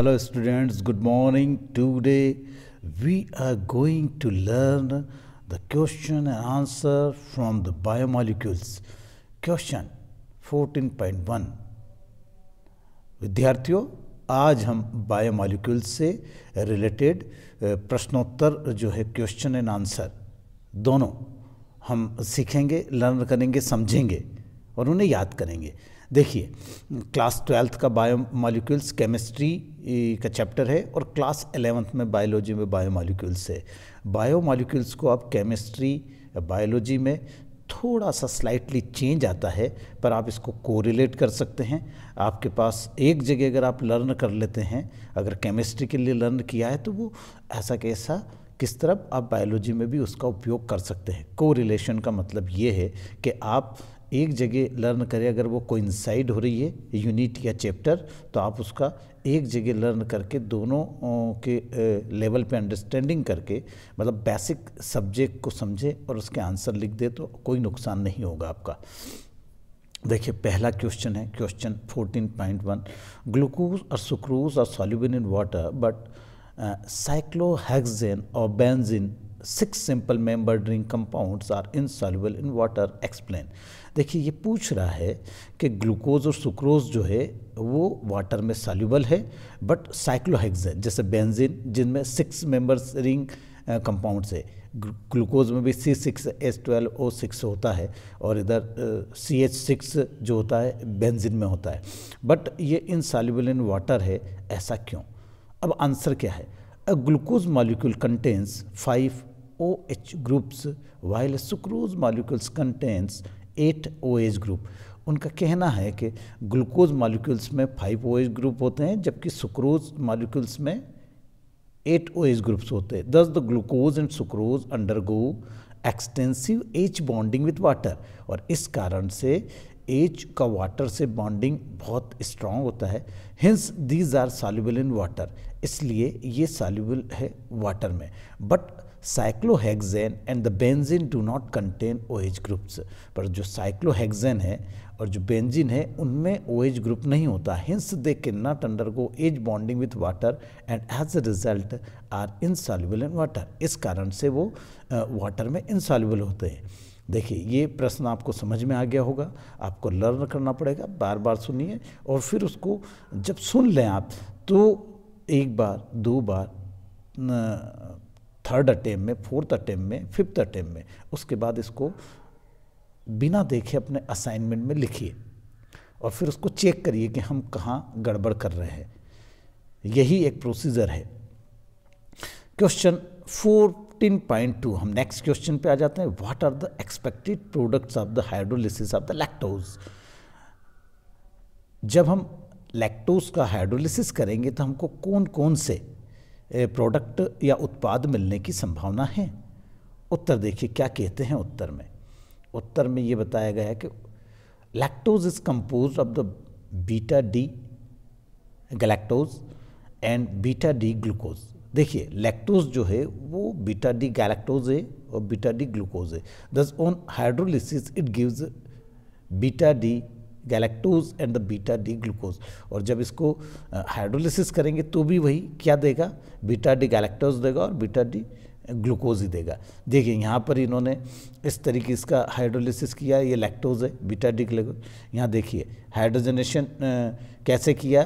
Hello students, good morning. Today we are going to learn the question and answer from the biomolecules. Question 14.1 विद्यार्थियों आज हम biomolecule से related प्रश्नोत्तर जो है क्वेश्चन एंड आंसर दोनों हम सीखेंगे लर्न करेंगे समझेंगे और उन्हें याद करेंगे देखिए क्लास ट्वेल्थ का बायो मॉलिक्यूल्स केमिस्ट्री का चैप्टर है और क्लास एलेवंथ में बायोलॉजी में बायो मॉलिक्यूल्स है बायो मॉलिक्यूल्स को आप केमिस्ट्री बायोलॉजी में थोड़ा सा स्लाइटली चेंज आता है पर आप इसको कोरिलेट कर सकते हैं आपके पास एक जगह अगर आप लर्न कर लेते हैं अगर केमिस्ट्री के लिए लर्न किया है तो वो ऐसा कैसा किस तरफ आप बायोलॉजी में भी उसका उपयोग कर सकते हैं कोरिलेशन का मतलब ये है कि आप एक जगह लर्न करें अगर वो कोइंसाइड हो रही है यूनिट या चैप्टर तो आप उसका एक जगह लर्न करके दोनों के लेवल पे अंडरस्टैंडिंग करके मतलब बेसिक सब्जेक्ट को समझे और उसके आंसर लिख दे तो कोई नुकसान नहीं होगा आपका देखिए पहला क्वेश्चन है क्वेश्चन 14.1 ग्लूकोज और sucrose are soluble in water but cyclohexane और benzene six simple member drink compounds are insoluble in water explain देखिए ये पूछ रहा है कि ग्लूकोज और सुक्रोज जो है वो वाटर में सॉल्यूबल है बट साइक्लोहेक्सेन जैसे बेंजीन जिनमें सिक्स मेंबर्स रिंग कंपाउंड से ग्लूकोज में भी C six S twelve O six होता है और इधर सी एच सिक्स जो होता है बेंजिन में होता है बट ये इन इन वाटर है ऐसा क्यों अब आंसर क्या है a glucose molecule contains five O H groups while sucrose molecules contains eight O H group उनका कहना है कि ग्लूकोज मालिक्यूल्स में फाइव ओ एच ग्रुप होते हैं जबकि सुक्रोज मालिक्यूल्स में एट ओ एच ग्रुप्स होते हैं thus the glucose and sucrose go extensive H bonding with water और इस कारण से एच का वाटर से बॉन्डिंग बहुत स्ट्रांग होता है hence these are soluble in water इसलिए ये सॉल्युबल है वाटर में but cyclohexane and the benzene do not contain O H groups पर जो साइक्लोहेक्सेन है और जो बेंजीन है उनमें ओ एज ग्रुप नहीं होता hence they can not undergo H bonding with water and as a result are insoluble in water इस कारण से वो वाटर में इनसॉल्युबल होते हैं देखिए ये प्रश्न आपको समझ में आ गया होगा आपको लर्न करना पड़ेगा बार बार सुनिए और फिर उसको जब सुन लें आप तो एक बार दो बार न, थर्ड अटेम में फोर्थ अटेम में फिफ्थ अटेम में उसके बाद इसको बिना देखे अपने असाइनमेंट में लिखिए और फिर उसको चेक करिए कि हम कहाँ गड़बड़ कर रहे हैं यही एक प्रोसीजर है क्वेश्चन फोर्टीन पॉइंट टू हम नेक्स्ट क्वेश्चन पे आ जाते हैं what are the expected products of the hydrolysis of the lactose जब हम लैक्टोज का हाइड्रोलिसिस करेंगे तो हमको कौन कौन से प्रोडक्ट या उत्पाद मिलने की संभावना है उत्तर देखिए क्या कहते हैं उत्तर में उत्तर में ये बताया गया है कि lactose is compose of the beta D galactose and beta D glucose देखिए लैक्टोज जो है वो बीटा डी गैलेक्टोज है और बीटा डी ग्लूकोज है thus on hydrolysis it gives beta D galactose and the beta D glucose और जब इसको हाइड्रोलिसिस करेंगे तो भी वही क्या देगा बीटा डी गैलेक्टोज देगा और बीटा डी ग्लूकोज ही देगा देखिए यहाँ पर इन्होंने इस तरीके इसका हाइड्रोलिसिस किया ये लैक्टोज है बीटा डी ग्लूकोज यहाँ देखिए हाइड्रोजनेशन कैसे किया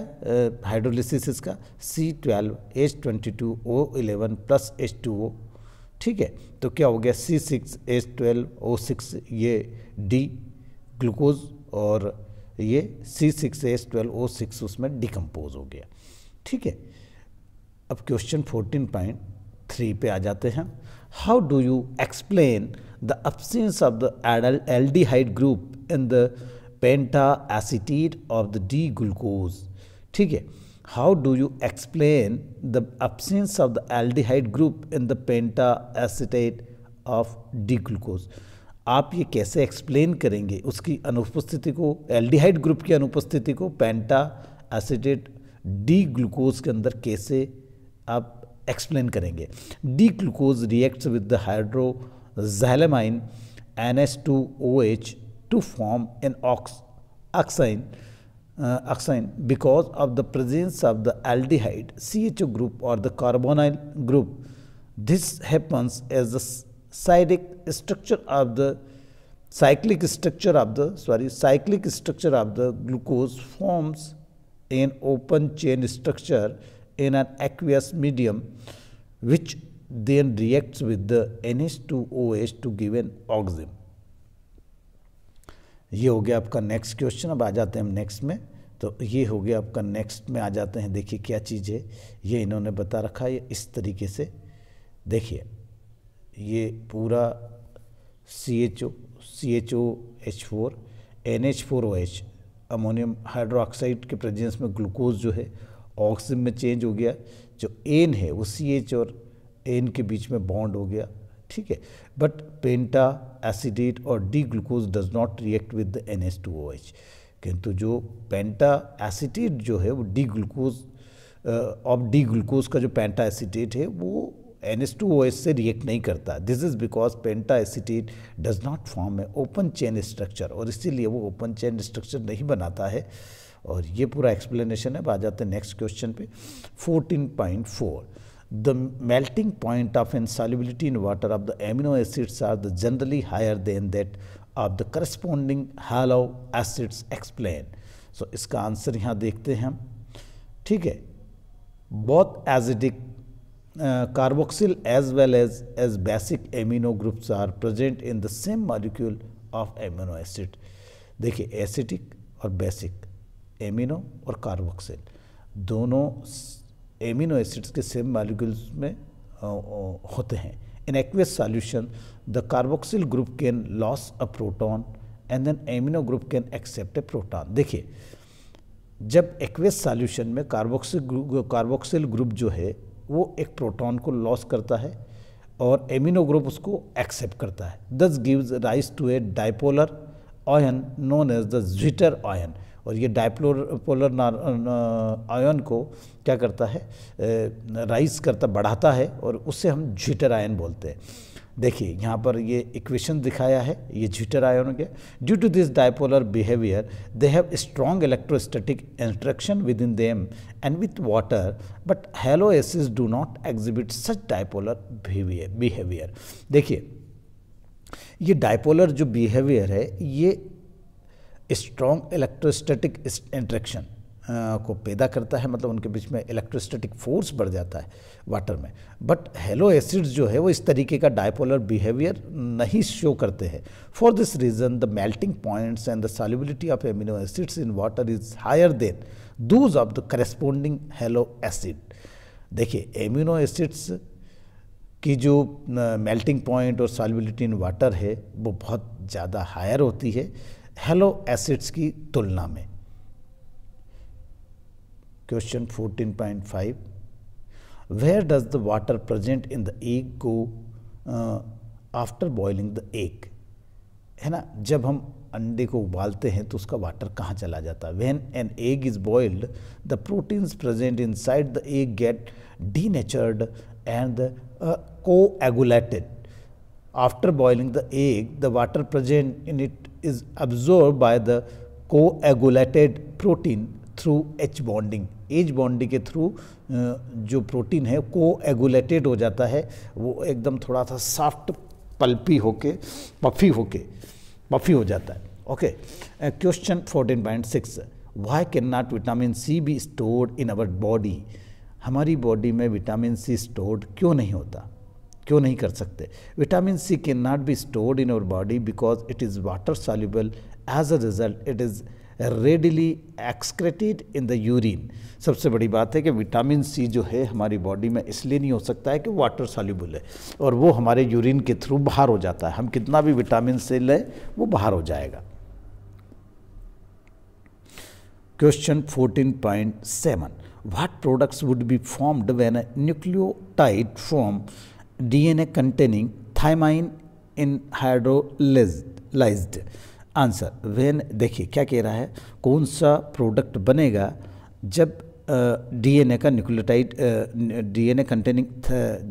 हाइड्रोलिसिस इसका C twelve H twenty two O eleven plus H two O ठीक है तो क्या हो गया C six H twelve O six ये डी ग्लूकोज और ये C six S twelve O six उसमें डिकम्पोज हो गया ठीक है अब क्वेश्चन फोर्टीन पॉइंट थ्री पे आ जाते हैं how do you explain the absence of the एडल aldehyde group in the pentaacetate of the D glucose ठीक है how how do you of the aldehyde the group in the pentaacetate of D glucose आप ये कैसे explain करेंगे उसकी अनुपस्थिति को एल्डिहाइड ग्रुप की अनुपस्थिति को पेंटा एसिडेट डी ग्लूकोज के अंदर कैसे आप एक्सप्लेन करेंगे D glucose reacts with the hydroxylamine N S two O H two form an ox oxime oxime because of the presence of the aldehyde C H O group और the carbonyl group this happens as the cyclic structure of the cyclic structure of the sorry cyclic structure of the glucose forms an open chain structure in an aqueous medium which then reacts with the NH2OH to give an oxygen ये हो गया आपका next question अब आ जाते हैं हम next में तो ये हो गया आपका नेक्स्ट में आ जाते हैं देखिए क्या चीज़ है ये इन्होंने बता रखा है इस तरीके से देखिए ये पूरा C H O C H O H four N H four O H ammonium hydroxide के प्रेजेंस में ग्लूकोज जो है ऑक्सीजन में चेंज हो गया जो एन है वो सी एच और एन के बीच में बॉन्ड हो गया ठीक है बट पेंटा एसिडेट और D glucose does not react with the N H two O H किंतु जो पेंटा एसिडेट जो है वो D glucose of D glucose का जो पेंटा एसिडेट है वो एन एस टू से रिएक्ट नहीं करता this is because pentaacetate does not form a open chain structure और इसीलिए वो ओपन चेन स्ट्रक्चर नहीं बनाता है और ये पूरा एक्सप्लेनेशन है अब आ जाते हैं नेक्स्ट क्वेश्चन पे 14.4 melting point of and solubility in water of the amino acids are the generally higher than that of the corresponding halo acids explain so इसका आंसर यहाँ देखते हैं हम ठीक है बहुत acidic uh, carboxyl as well as, as basic amino groups are present in the same molecule of amino acid. देखिए acidic और बेसिक एमिनो और कार्बोक्सिल दोनों एमिनो एसिड्स के सेम मॉलिक्यूल्स में होते हैं in aqueous solution the carboxyl group can lose a proton and then amino group can accept a proton देखिए जब एक्वेस सॉल्यूशन में कार्बोक्सिल कार्बोक्सिल ग्रुप जो है वो एक प्रोटॉन को लॉस करता है और एमिनो ग्रुप उसको एक्सेप्ट करता है thus gives rise to a dipolar ion known as the zwitterion और ये डाइपोलर आयन को क्या करता है राइज करता बढ़ाता है और उससे हम ज्विटर आयन बोलते हैं देखिए यहाँ पर ये इक्वेशन दिखाया है ये झीटर आया के due to this dipolar behaviour they have strong electrostatic interaction with in them and with water but halo एसिस do not exhibit such dipolar behaviour देखिए ये डायपोलर जो बिहेवियर है ये स्ट्रॉन्ग इलेक्ट्रोस्टेटिक इंट्रेक्शन को पैदा करता है मतलब उनके बीच में इलेक्ट्रोस्टेटिक फोर्स बढ़ जाता है वाटर में बट हेलो एसिड्स जो है वो इस तरीके का डायपोलर बिहेवियर नहीं शो करते हैं for this reason the melting points and the solubility of amino acids in water is higher than those of the corresponding halo acid देखिए एमिनो एसिड्स की जो मेल्टिंग पॉइंट और सॉल्युबिलिटी इन वाटर है वो बहुत ज़्यादा हायर होती है हेलो एसिड्स की तुलना में question 14.5 where does the water present in the egg go uh, after boiling the egg है ना जब हम अंडे को उबालते हैं तो उसका वाटर कहाँ चला जाता है when an egg is boiled the proteins present inside the egg get denatured and coagulated after boiling the egg the water present in it is absorbed by the coagulated protein through H bonding H bonding के through जो protein है को एगुलेटेड हो जाता है वो एकदम थोड़ा सा सॉफ्ट पल्पी होके पफी होके पफी हो जाता है okay question fourteen point six why can not vitamin C be stored in our body हमारी बॉडी में विटामिन सी स्टोर्ड क्यों नहीं होता क्यों नहीं कर सकते vitamin C can not be stored in our body because it is water soluble as a result it is readily excreted in the urine सबसे बड़ी बात है कि विटामिन सी जो है हमारी बॉडी में इसलिए नहीं हो सकता है कि वाटर सॉल्यूबल है और वो हमारे यूरिन के थ्रू बाहर हो जाता है हम कितना भी विटामिन सी लें वो बाहर हो जाएगा Question 14.7 would be would when a nucleotide form D N A containing thymine in hydrolyzed? Answer when देखिए क्या कह रहा है कौन सा प्रोडक्ट बनेगा जब डीएनए uh, का न्यूक्लियोटाइड डीएनए कंटेनिंग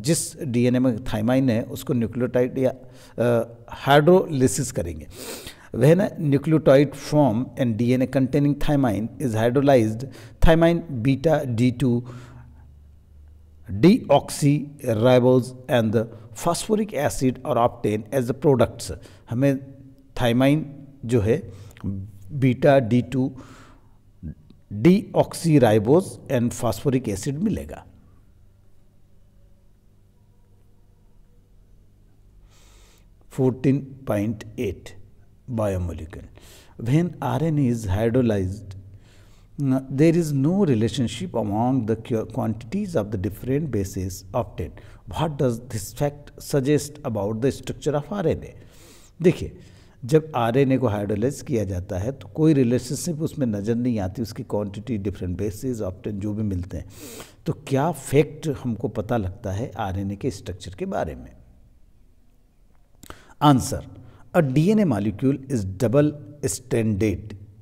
जिस डीएनए में थाइमाइन है उसको न्यूक्लियोटाइड या हाइड्रोलिसिस uh, करेंगे when nucleotide form and DNA containing thymine is hydrolysed thymine beta D two deoxyribose and phosphoric acid और ऑप्टेन एज द प्रोडक्ट्स हमें thymine जो है beta D two deoxyribose and phosphoric acid मिलेगा fourteen point eight biomolecules when R N is hydrolysed there is no relationship among the quantities of the different basis of ten what does this fact suggest about the structure of R N A देखिए जब ए को hydrolyse किया जाता है तो कोई relationship उसमें नज़र नहीं आती उसकी क्वांटिटी डिफरेंट बेसिस ऑप्टन जो भी मिलते हैं तो क्या फैक्ट हमको पता लगता है ए के स्ट्रक्चर के बारे में answer a DNA molecule is double and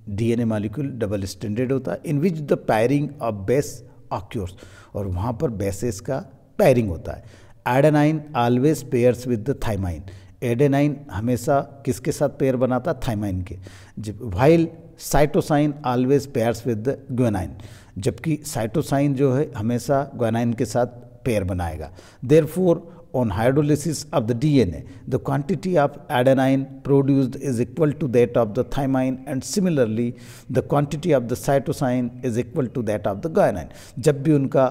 DNA molecule double standard होता है in which the pairing of base occurs और वहाँ पर बेसेस का पैरिंग होता है adenine always pairs with the thymine adenine हमेशा किसके साथ पेयर बनाता थाइमाइन के जब while cytosine always pairs with the guanine जबकि साइटोसाइन जो है हमेशा ग्वेनाइन के साथ पेयर बनाएगा therefore on hydrolysis of the D N A the quantity of adenine produced is equal to that of the thymine and similarly the quantity of the cytosine is equal to that of the guanine जब भी उनका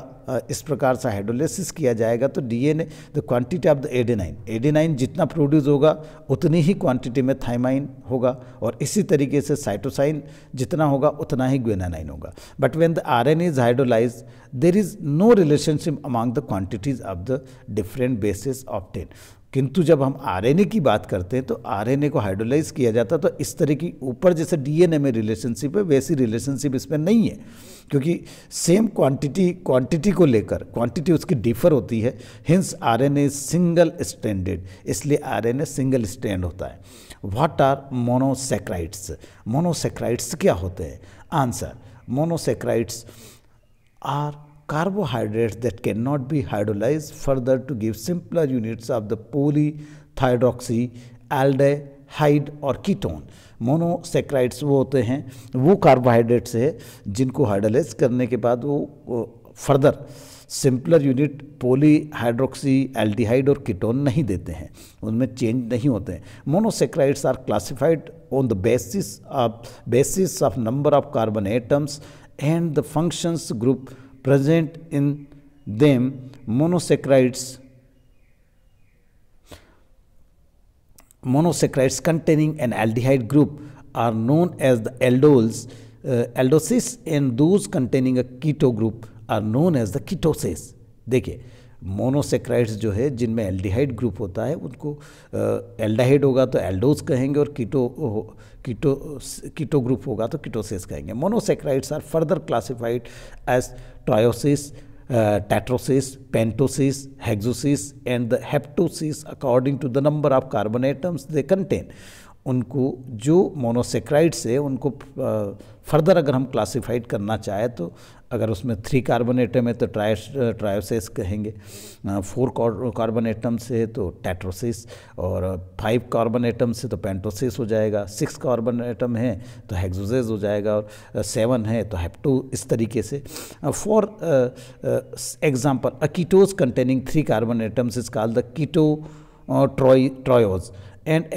इस प्रकार से hydrolysis किया जाएगा तो DNA the quantity of the adenine adenine जितना प्रोड्यूस होगा उतनी ही क्वांटिटी में थाइमाइन होगा और इसी तरीके से साइटोसाइन जितना होगा उतना ही ग्वेनानाइन होगा but when the R N is hydrolysed there is no relationship among the quantities of the different basis of ten किंतु जब हम आरएनए की बात करते हैं तो आरएनए को हाइड्रोलाइज किया जाता तो इस तरह की ऊपर जैसे डीएनए में रिलेशनशिप है वैसी रिलेशनशिप इसमें नहीं है क्योंकि सेम क्वांटिटी क्वांटिटी को लेकर क्वांटिटी उसकी डिफर होती है हिंस आरएनए सिंगल स्टैंडर्ड इसलिए ए सिंगल स्टैंड होता है व्हाट आर मोनोसेक्राइट्स मोनोसेक्राइट्स क्या होते हैं answer monosaccharides are carbohydrates that cannot be hydrolyzed further to give simpler units of the polythyroxyaldehyde और कीटोन मोनोसेक्राइड्स वो होते हैं वो कार्बोहाइड्रेट्स है जिनको हाइड्रोलाइज करने के बाद वो further simpler unit polyhydroxy aldehyde और कीटोन नहीं देते हैं उनमें चेंज नहीं होते हैं monosaccharides are classified on the basis of basis of number of carbon atoms and the functions group present in them monosaccharides monosaccharides containing an aldehyde group are known as the aldoles uh, aldoses and those containing a keto group are known as the ketoses देखिए monosaccharides जो है जिनमें aldehyde group होता है उनको एल्डाहाइड होगा तो aldose कहेंगे और कीटो कीटो कीटो ग्रुप होगा तो कीटोसिस कहेंगे monosaccharides are further classified as trioses tetroses pentoses hexoses and the heptoses according to the number of carbon atoms they contain उनको जो मोनोसेक्राइड्स है उनको फर्दर अगर हम क्लासिफाइड करना चाहें तो अगर उसमें थ्री कार्बन एटम है तो ट्राइस ट्रायोसिस कहेंगे फोर कार्बन एटम से तो टैट्रोसिस और फाइव कार्बन एटम से तो पेंटोसिस हो जाएगा सिक्स कार्बन एटम है तो हेक्सोजेज हो जाएगा और सेवन है तो हेप्टो इस तरीके से for example a ketose containing three carbon atoms is called the keto tri triose and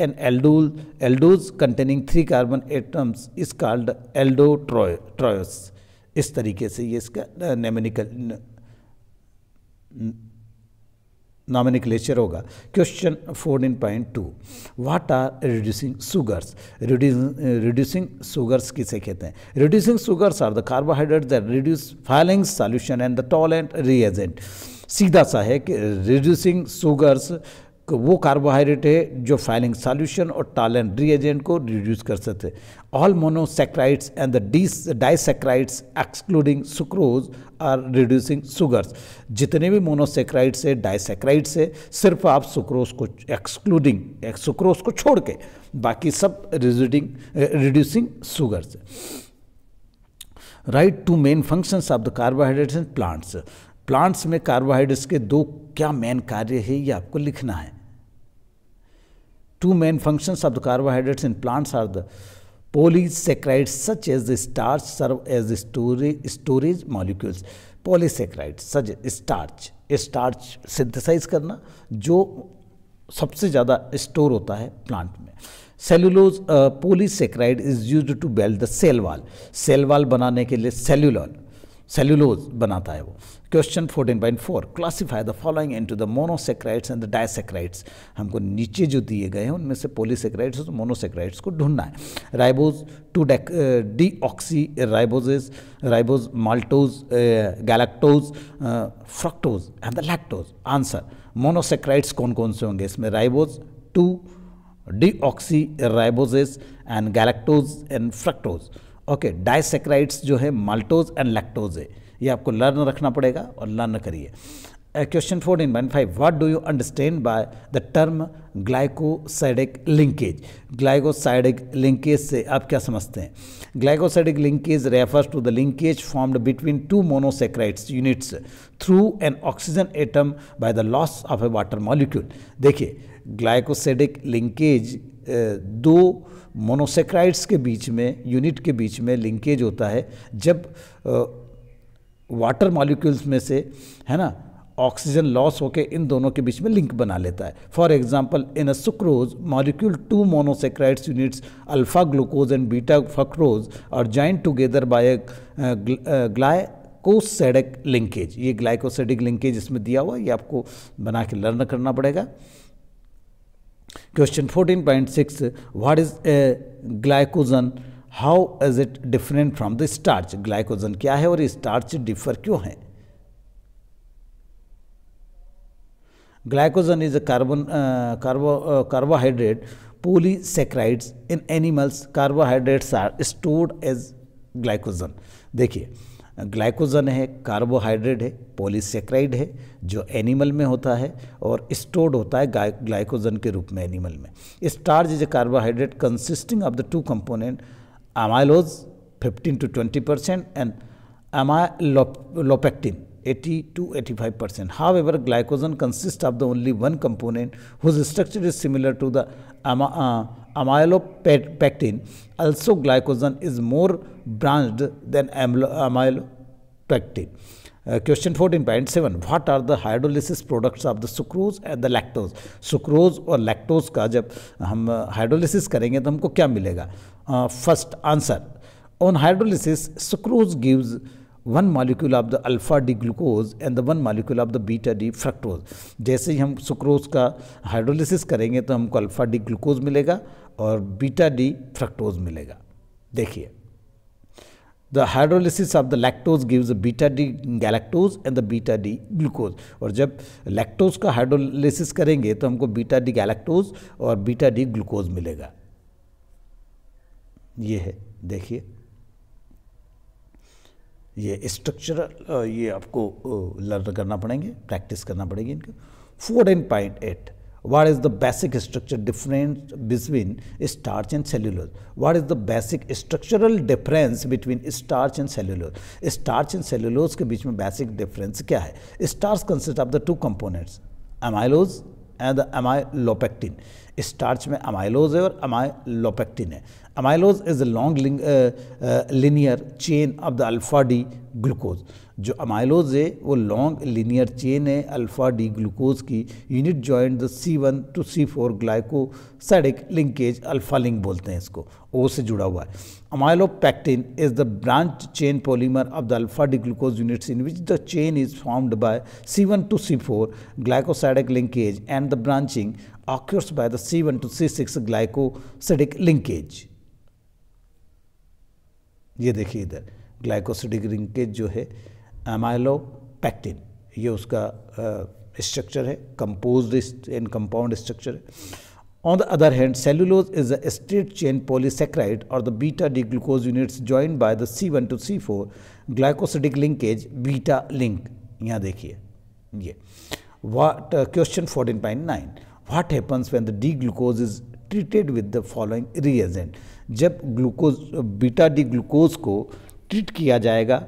aldose containing three carbon atoms is called aldo tri triose इस तरीके से ये इसका नेमनिकल नॉमिनिक्लेचर होगा question fourteen point two what are reducing sugars reducing sugars किसे कहते हैं reducing sugars are the carbohydrate that reduce Fehling solution and the Tollens and reagent सीधा सा है कि रिड्यूसिंग सुगर्स वो कार्बोहाइड्रेट है जो फाइलिंग सॉल्यूशन और टालन रिएजेंट को रिड्यूस कर सकते all monosaccharides and the disaccharides excluding sucrose are reducing sugars जितने भी मोनोसेक्राइड्स है डाइसेक्राइड्स है सिर्फ आप सुक्रोज को एक्सक्लूडिंग सुक्रोज को छोड़ के बाकी सब reducing reducing sugars right two main functions of the carbohydrates and plants plants में कार्बोहाइड्रेट्स के दो क्या मेन कार्य है ये आपको लिखना है Two main functions of the carbohydrates in plants are the polysaccharides such as the starch serve as the storage, storage molecules. polysaccharides polysaccharides starch starch synthesize करना जो सबसे ज़्यादा स्टोर होता है प्लांट में cellulose polysaccharide is use to build the cell wall cell wall बनाने के लिए सेल्यूलॉल सेल्यूलोज बनाता है वो question 14.4 classify the following to the monosaccharides and the disaccharides हमको नीचे जो दिए गए हैं उनमें से पोलीसेक्राइड्स और मोनोसेक्राइट्स मोनोसेक्राइड्स को ढूंढना है ribose two deoxy riboses ribose maltose galactose fructose and the lactose answer monosaccharides कौन कौन से होंगे इसमें ribose two deoxy riboses and galactose and fructose okay disaccharides जो है माल्टोज एंड लैक्टोज है ये आपको लर्न रखना पड़ेगा और लर्न करिए question four in one five what do you understand by the term glycosidic linkage glycosidic linkage से आप क्या समझते हैं glycosidic linkage refers to the linkage formed between two monosaccharides units through an oxygen atom by the loss of a water molecule देखिए glycosidic linkage दो monosaccharides के बीच में unit के बीच में लिंकेज होता है जब वाटर मॉलिक्यूल्स में से है ना ऑक्सीजन लॉस होकर इन दोनों के बीच में लिंक बना लेता है for example in a sucrose molecule two monosaccharides units alpha glucose and beta fructose are joined together by glycosidic linkage ये ग्लाइकोसेडिक लिंकेज इसमें दिया हुआ ये आपको बना के लर्न करना पड़ेगा question fourteen point six what is a glycogen how is it different from the starch glycogen क्या है और स्टार्च डिफर क्यों है glycogen is a carbon carbohydrate polysaccharides in animals carbohydrates are stored as glycogen देखिए glycogen है carbohydrate है polysaccharide है जो एनिमल में होता है और स्टोर्ड होता है ग्लाइकोजन के रूप में एनिमल में starch is a carbohydrate consisting of the two component amylose 15 to 20 percent and amylopectin eighty to eighty five percent however glycogen consist of the only one component whose structure is similar to the amylopectin also glycogen is more branched than amylo twenty question fourteen point seven what are the hydrolysis products of the sucrose and the lactose sucrose और lactose का जब हम hydrolysis uh, करेंगे तो हमको क्या मिलेगा first answer on hydrolysis sucrose gives one molecule of the alpha D glucose and the one molecule of the beta D fructose जैसे ही हम सुक्रोज का हाइड्रोलिसिस करेंगे तो हमको अल्फा डी ग्लूकोज मिलेगा और बीटा डी फ्रक्टोज मिलेगा देखिए the hydrolysis of the lactose gives beta D galactose and the beta D glucose और जब lactose का हाइड्रोलिसिस करेंगे तो हमको बीटा डी गैलेक्टोज और बीटा डी ग्लूकोज मिलेगा ye है देखिए ये स्ट्रक्चरल ये आपको लर्न करना पड़ेंगे प्रैक्टिस करना पड़ेगी इनके four and point eight what is the basic structure difference between starch and cellulose what is the basic structural difference between starch and cellulose starch and cellulose के बीच में basic difference क्या है starch consists of the two components amylose and the amylopectin starch में amylose है और amylopectin है amylose is a long uh, uh, linear chain of the alpha d glucose जो amylose है वो लॉन्ग लिनियर चेन है अल्फ़ा डी ग्लूकोज की unit joined the C one to C four glycosidic linkage alpha link बोलते हैं इसको O से जुड़ा हुआ है amylopectin is the branch chain polymer of the alpha D glucose units in which the chain is formed by C one to C four glycosidic linkage and the branching by the C one to C six glycosidic linkage ये देखिए इधर glycosidic linkage जो है एमाइलो pectin ये उसका structure है compose and compound structure है on the other hand cellulose is a straight chain polysaccharide और the beta D glucose units join by the C one to C four glycosidic linkage beta link यहाँ देखिए ये what question fourteen point nine what happens when the D glucose is treated with the following reagent जब glucose beta D glucose को treat किया जाएगा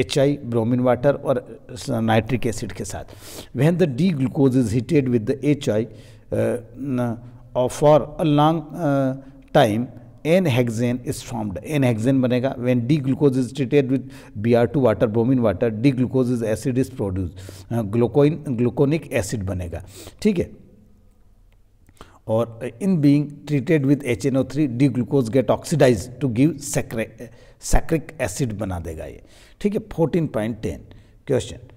H I bromine water और nitric acid के साथ when the D glucose is heated with the H I for a long time n hexane is formed n hexane बनेगा when D glucose is treated with B R two water bromine water D glucose is acid is produce gluconic gluconic acid बनेगा ठीक है और in being treated with H N O three D glucose get oxidize to give saccharic Saccharic acid बना देगा ये ठीक है fourteen point ten question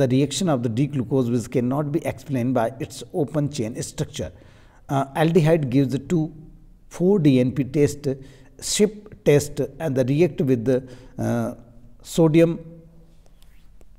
the reaction of the D-glucose which cannot be explained by its open chain structure. Uh, aldehyde gives 2 4-DNP test, SHIP test and the react with the uh, sodium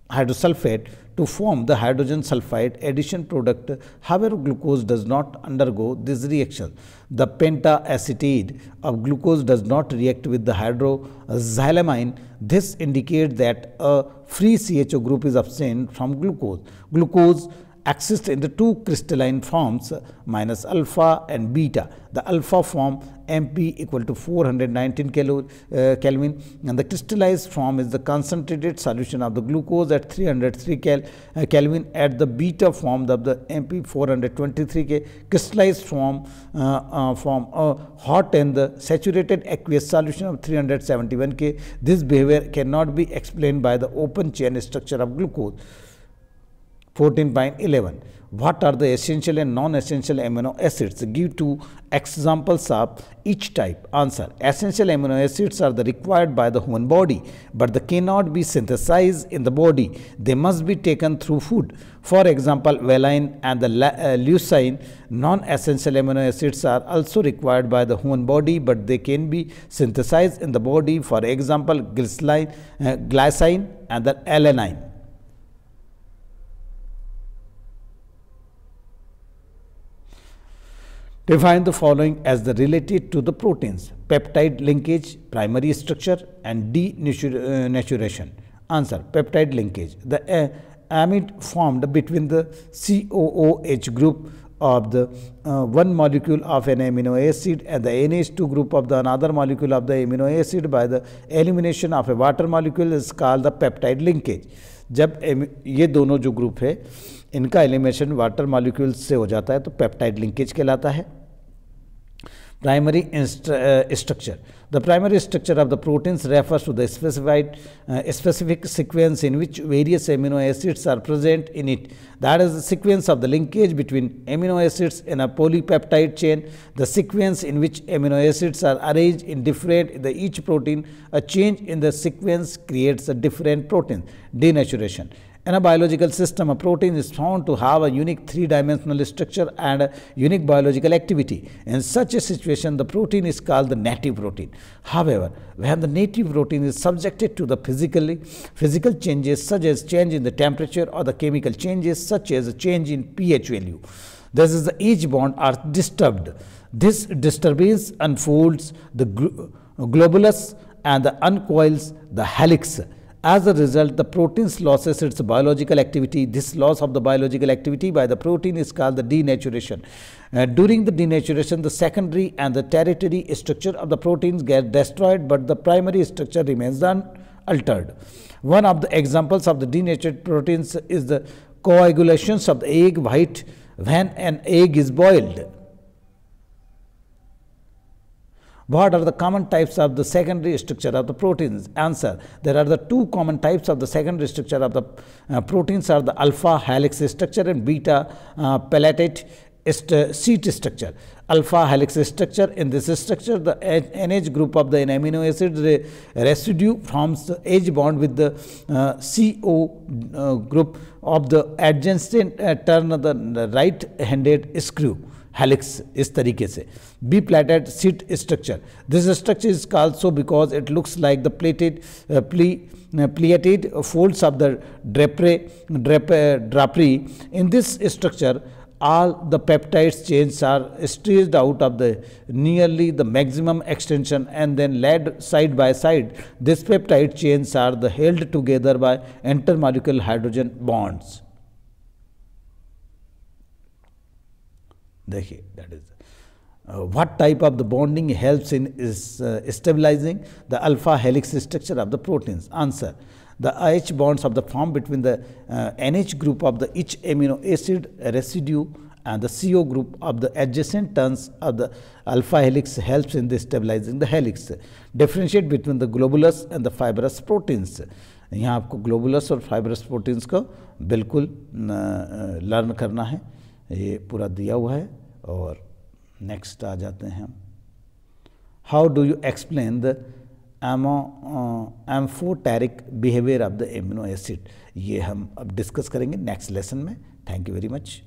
hydrosulfate to form the hydrogen sulfide addition product. However, glucose does not undergo this reaction. The pentacetate of glucose does not react with the hydroxylamine. This indicates that a free CHO group is absent from glucose. Glucose exists in the two crystalline forms minus alpha and beta. The alpha form MP equal to 419 uh, Kelvin, and the crystallized form is the concentrated solution of the glucose at 303 uh, Kelvin at the beta form of the MP 423 K crystallized form uh, uh form hot and the saturated aqueous solution of 371 K. This behavior cannot be explained by the open chain structure of glucose. 14.11 what are the essential and non-essential amino acids give two examples of each type answer essential amino acids are the required by the human body but they cannot be synthesized in the body they must be taken through food for example valine and the uh, leucine non-essential amino acids are also required by the human body but they can be synthesized in the body for example glycine, uh, glycine and the alanine We find the following as the related to the proteins peptide linkage, primary structure, and denaturation. Answer peptide linkage. The uh, amide formed between the COOH group of the uh, one molecule of an amino acid and the NH2 group of the another molecule of the amino acid by the elimination of a water molecule is called the peptide linkage. जब ये दोनों जो group है इनका elimination water molecule से हो जाता है तो पेप्टाइड लिंकेज कहलाता है primary uh, structure. The primary structure of the proteins refers to the specified, uh, specific sequence in which various amino acids are present in it. That is the sequence of the linkage between amino acids in a polypeptide chain, the sequence in which amino acids are arranged in different the each protein. A change in the sequence creates a different protein, denaturation. In a biological system, a protein is found to have a unique three-dimensional structure and unique biological activity. In such a situation, the protein is called the native protein. However, when the native protein is subjected to the physically, physical changes such as change in the temperature or the chemical changes such as a change in pH value, this is the H bond are disturbed. This disturbance unfolds the globulus and the uncoils the helix. As a result, the protein loses its biological activity. This loss of the biological activity by the protein is called the denaturation. Uh, during the denaturation, the secondary and the tertiary structure of the proteins get destroyed, but the primary structure remains unaltered. One of the examples of the denatured proteins is the coagulations of the egg white when an egg is boiled. What are the common types of the secondary structure of the proteins? Answer. There are the two common types of the secondary structure of the uh, proteins are the alpha helix structure and beta uh, palatate st seat structure. Alpha helix structure in this structure the NH group of the amino acid the residue forms the H bond with the uh, CO uh, group of the adjacent uh, turn of the right handed screw helix Is तरीके से B-platted sheet structure. This structure is called so because it looks like the plated, uh, pleated uh, folds of the drapery, uh, drapery. In this structure, all the peptides chains are stretched out of the nearly the maximum extension and then laid side by side. These peptide chains are the held together by intermolecular hydrogen bonds. देखिए that is. Uh, what type of the bonding helps in is uh, stabilizing the alpha helix structure of the proteins answer the ih bonds of the form between the uh, nh group of the each amino acid residue and the co group of the adjacent turns of the alpha helix helps in the stabilizing the helix differentiate between the globulus and the fibrous proteins यहाँ आपको ग्लोबुलस और fibrous proteins को बिल्कुल learn करना है ये पूरा दिया हुआ है और नेक्स्ट आ जाते हैं how do you explain the एमो amphoteric behaviour of the amino acid ये हम अब डिस्कस करेंगे नेक्स्ट लेसन में थैंक यू वेरी मच